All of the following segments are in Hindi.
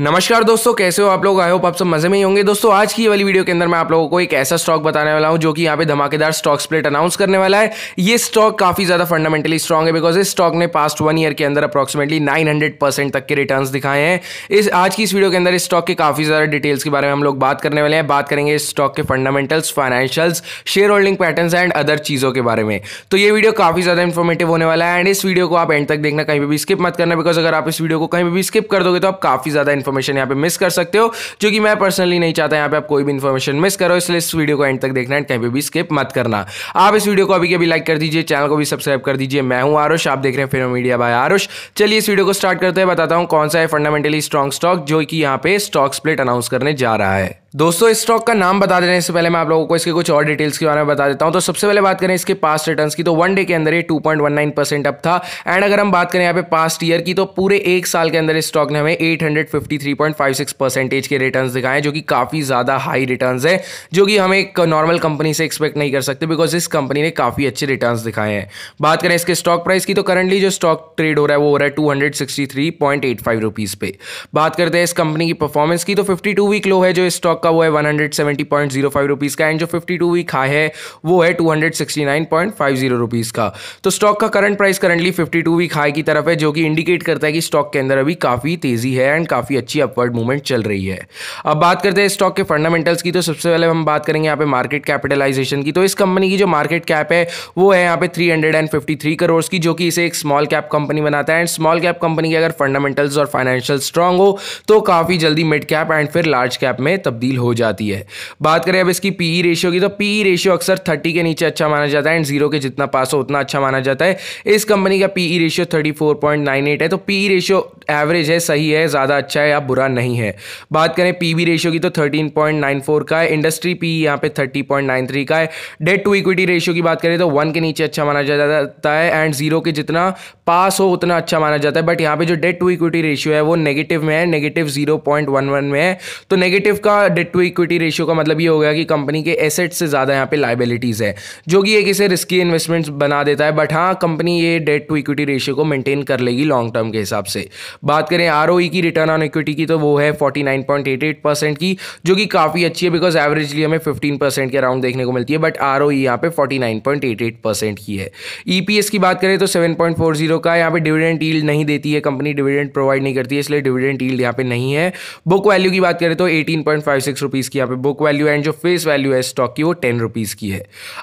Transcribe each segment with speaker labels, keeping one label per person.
Speaker 1: नमस्कार दोस्तों कैसे हो आप लोग आई होप आप सब मजे में ही होंगे दोस्तों आज की वाली वीडियो के अंदर मैं आप लोगों को एक ऐसा स्टॉक बताने वाला हूं जो कि यहाँ पे धमाकेदार स्टॉक स्प्लिट अनाउंस करने वाला है ये स्टॉक काफी ज्यादा फंडामेंटली स्ट्रॉग है बिकॉज इस स्टॉक ने पास्ट वन ईयर के अंदर अप्रॉक्सिमेटली नाइन परसेंट तक के रिटर्न दिखाए हैं इस आज की इस वीडियो के अंदर इस स्टॉक के काफी ज्यादा डिटेल्स के बारे में हम लोग बात करने वाले हैं बात करेंगे इस स्टॉक के fundamentals financials share holding pattern and other चीजों के बारे में तो ये वीडियो काफी ज्यादा इन्फॉर्मेटिव होने वाला है एंड इस वीडियो को आप एंड तक देखना कहीं भी स्किप मत करना बिकॉज अगर आप इस वीडियो को कहीं भी स्किप कर दोगे तो आप काफी ज्यादा इन्फॉर्मेशन यहाँ पे मिस कर सकते हो जो कि मैं पर्सनली नहीं चाहता यहाँ पे आप कोई भी इन्फॉर्मेशन मिस करो इसलिए इस वीडियो को एंड तक देखना एंड कहीं पर भी स्किप मत करना आप इस वीडियो को अभी के अभी लाइक कर दीजिए चैनल को भी सब्सक्राइब कर दीजिए मैं हूँ आरुष आप देख रहे हैं फिर मीडिया बाय आरुष चलिए इस वीडियो को स्टार्ट करते हैं बताता हूँ कौन सा है फंडामेंटली स्ट्रॉन्ग स्टॉक जो कि यहाँ पे स्टॉक स्प्लिट अनाउंस करने जा रहा है दोस्तों इस स्टॉक का नाम बता देने से पहले मैं आप लोगों को इसके कुछ और डिटेल्स के बारे में बता देता हूं तो सबसे पहले बात करें इसके पास्ट रिटर्न्स की तो वन डे के अंदर ये 2.19 परसेंट अप था एंड अगर हम बात करें यहाँ पे पास्ट ईयर की तो पूरे एक साल के अंदर इस स्टॉक ने हमें 853.56 परसेंटेज के रिटर्न दिखाए जो कि काफ़ी ज़्यादा हाई रिटर्न है जो कि हम एक नॉर्मल कंपनी से एक्सपेक्ट नहीं कर सकते बिकॉज इस कंपनी ने काफ़ी अच्छे रिटर्न दिखाए हैं बात करें इसके स्टॉक प्राइस की तो करंटली जो स्टॉक ट्रेड हो रहा है वो हो रहा है टू हंड्रेड पे बात करते हैं इस कंपनी की परफॉर्मेंस की तो फिफ्टी वीक लो है जो इस स्टॉक का का वो है one hundred seventy point zero five rupees का एंड जो फिफ्टी टू वीक हाई है वो है two hundred sixty nine point five zero rupees का तो स्टॉक का current price currently fifty two week high की तरफ है जो कि इंडिकेट करता है कि स्टॉक के अंदर अभी काफ़ी तेज़ी है एंड काफ़ी अच्छी अपवर्ड मूवमेंट चल रही है अब बात करते हैं स्टॉक के फंडामेंटल्स की तो सबसे पहले हम बात करेंगे यहाँ पे मार्केट कैपिटलाइजेशन की तो इस कंपनी की जो मार्केट कैप है वो है यहाँ पे थ्री करोड़ की जो कि इसे एक स्मॉल कैप कंपनी बनाता है एंड स्मॉल कैप कंपनी के अगर फंडामेंटल्स और फाइनेंशियल स्ट्रांग हो तो काफ़ी जल्दी मिड कैप एंड फिर लार्ज कैप में तब्दील तब्दील हो जाती है बात करें अब इसकी पीई रेशियो e की तो पीई रेशियो e अक्सर थर्टी के नीचे अच्छा माना जाता है एंड जीरो के जितना पास हो उतना अच्छा माना जाता है इस कंपनी का PE ratio thirty four point nine eight है तो पीई रेशियो एवरेज है सही है ज़्यादा अच्छा है या बुरा नहीं है बात करें पी रेशियो की तो थर्टीन पॉइंट नाइन फोर का है इंडस्ट्री पी e यहाँ पे थर्टी पॉइंट नाइन थ्री का है डेट टू इक्विटी रेशियो की बात करें तो वन के नीचे अच्छा माना जाता है एंड जीरो के जितना पास हो उतना अच्छा माना जाता है बट यहाँ पे जो डेट टू इक्विटी रेशियो है वो नेगेटिव में है negative zero point one one में है तो नेगेटिव का डेट टू इक्विटी रेशियो का मतलब ये हो गया कि कंपनी के एसेट्स से ज़्यादा यहाँ पे लाइबिलिटीज़ है जो कि एक इसे रिस्की इन्वेस्टमेंट बना देता है बट हाँ कंपनी ये डेट टू इक्विटी रेशियो को मेंटेन कर लेगी लॉन्ग टर्म के हिसाब से बात करें आर e की रिटर्न ऑन इक्विटी की तो वो है फोर्टी की जो कि काफ़ी अच्छी है बिकॉज एवरेजली हमें फिफ्टीन के अराउंड देखने को मिलती है बट आर ओ यहाँ पे फोर्टी की है ई e की बात करें तो सेवन का यहाँ पे डिविडेंट ईल्ड नहीं देती है कंपनी डिविडेंट प्रोवाइड नहीं करती है इसलिए डिविडेंट ईल्ड यहाँ पे नहीं है बुक वैल्यू की बात करें तो 18.5 सिक्स रुपीज़ की यहाँ पे बुक वैल्यू एंड जो फेस वैल्यू है स्टॉक की वो टेन रुपीज़ की है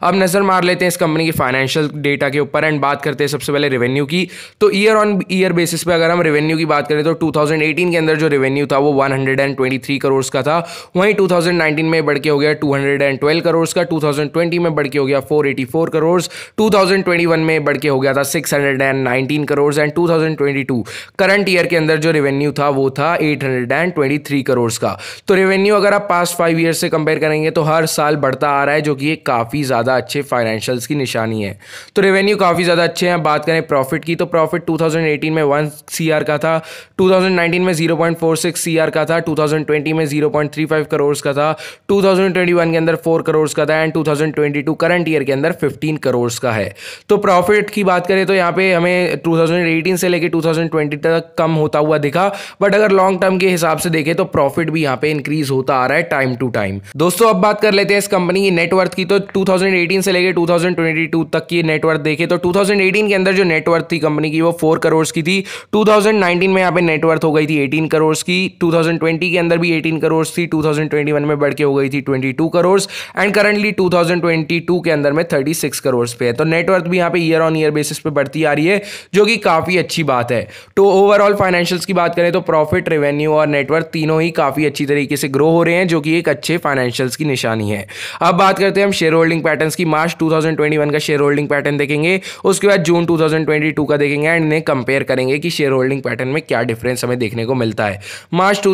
Speaker 1: अब नज़र मार लेते हैं इस कंपनी की फाइनेंशियल डेटा के ऊपर एंड बात करते हैं सबसे पहले रेवेन्यू की तो ईयर ऑन ईयर बेसिस पे अगर हम रेवेन्यू की बात करें तो 2018 के अंदर जो रेवेन्यू था वो 123 करोड़ का था वहीं 2019 में बढ़ के हो गया 212 करोड़ का 2020 में बढ़ के हो गया 484 करोड़ 2021 में बढ़ के हो गया था 619 crore and to current year के अंदर जो रेवेन्यू था वो था 823 करोड़ का तो रेवेन्यू अगर आप पास्ट फाइव ईयर से कंपेयर करेंगे तो हर साल बढ़ता आ रहा है जो कि एक काफ़ी ज़्यादा अच्छे फाइनेंशियल्स की निशानी है तो रेवेन्यू काफ़ी ज़्यादा अच्छे हैं बात करें प्रॉफिट की तो प्रॉफिट 2018 में वन सी का था 2019 में 0.46 सीआर का था 2020 में 0.35 करोड़ का था 2021 के अंदर 4 करोड़ का था एंड 2022 करंट ईयर के अंदर 15 करोड़ का है तो प्रॉफिट की बात करें तो यहाँ पे हमें 2018 से लेकर 2020 तक कम होता हुआ दिखा बट अगर लॉन्ग टर्म के हिसाब से देखें तो प्रॉफिट भी यहाँ पे इंक्रीज होता आ रहा है टाइम टू टाइम दोस्तों अब बात कर लेते हैं इस कंपनी की नेटवर्थ की तो 2018 से लेकर 2022 तक की नेटवर्थ देखे तो 2018 के अंदर जो नेटवर्थ थी कंपनी की वो फोर करोड़ की थी 2019 में यहाँ पे नेटवर्थ हो गई थी एटीन करोड़ की 2020 के अंदर भी एटीन करोड़ थी 2021 में बढ़ के हो गई थी ट्वेंटी करोड़ एंड करंटली 2022 के अंदर में 36 करोड़ पे है तो नेटवर्थ भी यहाँ पे ईयर ऑन ईयर बेसिस पे बढ़ती आ रही है जो कि काफ़ी अच्छी बात है तो ओवरऑल फाइनेंशियल्स की बात करें तो प्रॉफिट रेवेन्यू और नेटवर्थ तीनों ही काफ़ी अच्छी तरीके से ग्रो हो रहे हैं जो कि एक अच्छे फाइनेंशियल्स की निशानी है अब बात करते हैं हम शेयर होल्डिंग पैटर्न की मार्च 2021 का शेयर होल्डिंग पैटर्न देखेंगे उसके बाद जून 2022 का देखेंगे एंड इन्हें कंपेयर करेंगे कि शेयर होल्डिंग पैटर्न में क्या डिफरेंस हमें देखने को मिलता है मार्च टू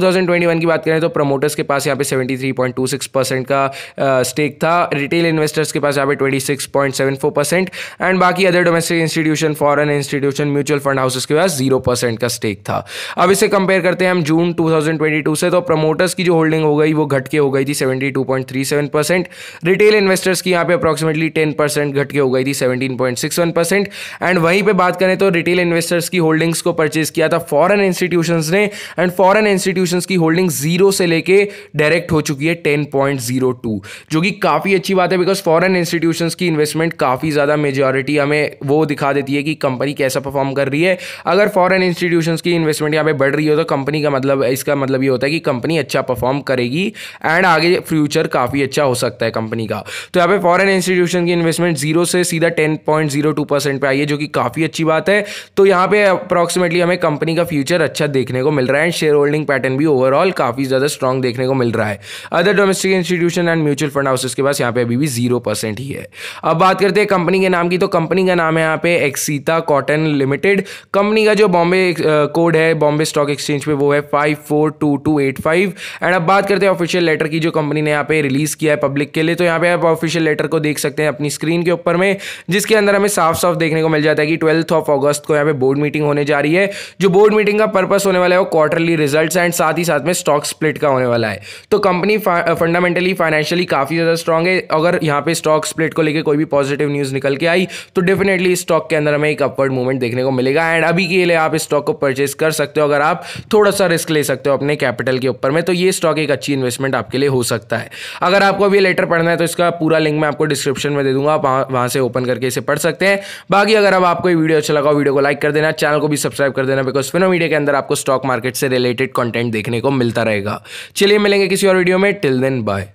Speaker 1: की बात करें तो प्रमोटर्स के पास यहाँ पे सेवेंटी का स्टेक था रिटेल इन्वेस्टर्स के पास यहाँ पे ट्वेंटी एंड बाकी other domestic institution foreign institution mutual fund houses के पास जीरो का स्टेक था अब इसे कंपेयर करते हैं हम जून टू से तो प्रमोटर्स की जो होल्डिंग हो गई रही वो घटके हो गई थी seventy two point three seven percent retail investors की यहाँ पे अप्रॉक्सिमेटली टेन परसेंट घटके हो गई थी point six one percent and वहीं पे बात करें तो रिटेल इन्वेस्टर्स की होल्डिंग्स को परचेज किया था फॉरन इंस्टीट्यूशंस ने एंड फॉरन इंस्टीट्यूशंस की होल्डिंग जीरो से लेके डायरेक्ट हो चुकी है टेन पॉइंट जीरो टू जो कि काफ़ी अच्छी बात है बिकॉज फॉरन इंस्टीट्यूशंस की इन्वेस्टमेंट काफ़ी ज़्यादा मेजॉरिटी हमें वो दिखा देती है कि कंपनी कैसा परफॉर्म कर रही है अगर फॉरन इंस्टीट्यूशंस की इन्वेस्टमेंट यहाँ पे बढ़ रही हो तो कंपनी का मतलब इसका मतलब ये होता है कि कंपनी अच्छा परफॉर्म करेगी रहेगी एंड आगे फ्यूचर काफ़ी अच्छा हो सकता है कंपनी का तो यहाँ पे फॉरेन इंस्टीट्यूशन की इन्वेस्टमेंट जीरो से सीधा ten point zero two percent पर आई है जो कि काफ़ी अच्छी बात है तो यहाँ पे अप्रॉक्सीमेटली हमें कंपनी का फ्यूचर अच्छा देखने को मिल रहा है एंड शेयर होल्डिंग पैटर्न भी ओवरऑल काफ़ी ज़्यादा स्ट्रॉन्ग देखने को मिल रहा है other domestic institution and mutual fund houses के पास यहाँ पे अभी भी जीरो ही है अब बात करते हैं कंपनी के नाम की तो कंपनी का नाम है यहाँ पे एक्सीता कॉटन लिमिटेड कंपनी का जो बॉम्बे कोड है बॉम्बे स्टॉक एक्सचेंज पे वो है five four two two eight five and अब बात करते करते हैं ऑफिशियल लेटर की जो कंपनी ने यहाँ पे रिलीज़ किया है पब्लिक के लिए तो यहाँ पे आप ऑफिशियल लेटर को देख सकते हैं अपनी स्क्रीन के ऊपर में जिसके अंदर हमें साफ साफ देखने को मिल जाता है कि ट्वेल्थ ऑफ अगस्त को यहाँ पे बोर्ड मीटिंग होने जा रही है जो बोर्ड मीटिंग का पर्पस होने वाला है वो क्वार्टरली रिजल्ट एंड साथ ही साथ में स्टॉक स्प्लिट का होने वाला है तो कंपनी फंडामेंटली फाइनेंशियली काफ़ी ज़्यादा स्ट्रॉग है अगर यहाँ पे स्टॉक स्प्लिट को लेकर कोई भी पॉजिटिव न्यूज़ निकल के आई तो डेफिनेटली स्टॉक के अंदर हमें एक अपवर्ड मूवमेंट देखने को मिलेगा एंड अभी के लिए आप स्टॉक को परचेज कर सकते हो अगर आप थोड़ा सा रिस्क ले सकते हो अपने कैपिटल के ऊपर में तो ये स्टॉक एक अच्छी अच्छी इन्वेस्टमेंट आपके लिए हो सकता है अगर आपको अभी लेटर पढ़ना है तो इसका पूरा लिंक मैं आपको डिस्क्रिप्शन में दे दूंगा आप वहां से ओपन करके इसे पढ़ सकते हैं बाकी अगर अब आपको वीडियो अच्छा लगा वीडियो को लाइक कर देना चैनल को भी सब्सक्राइब कर देना बिकॉज फिनो मीडिया के अंदर आपको स्टॉक मार्केट से रिलेटेड कॉन्टेंट देखने को मिलता रहेगा चलिए मिलेंगे किसी और वीडियो में टिल देन बाय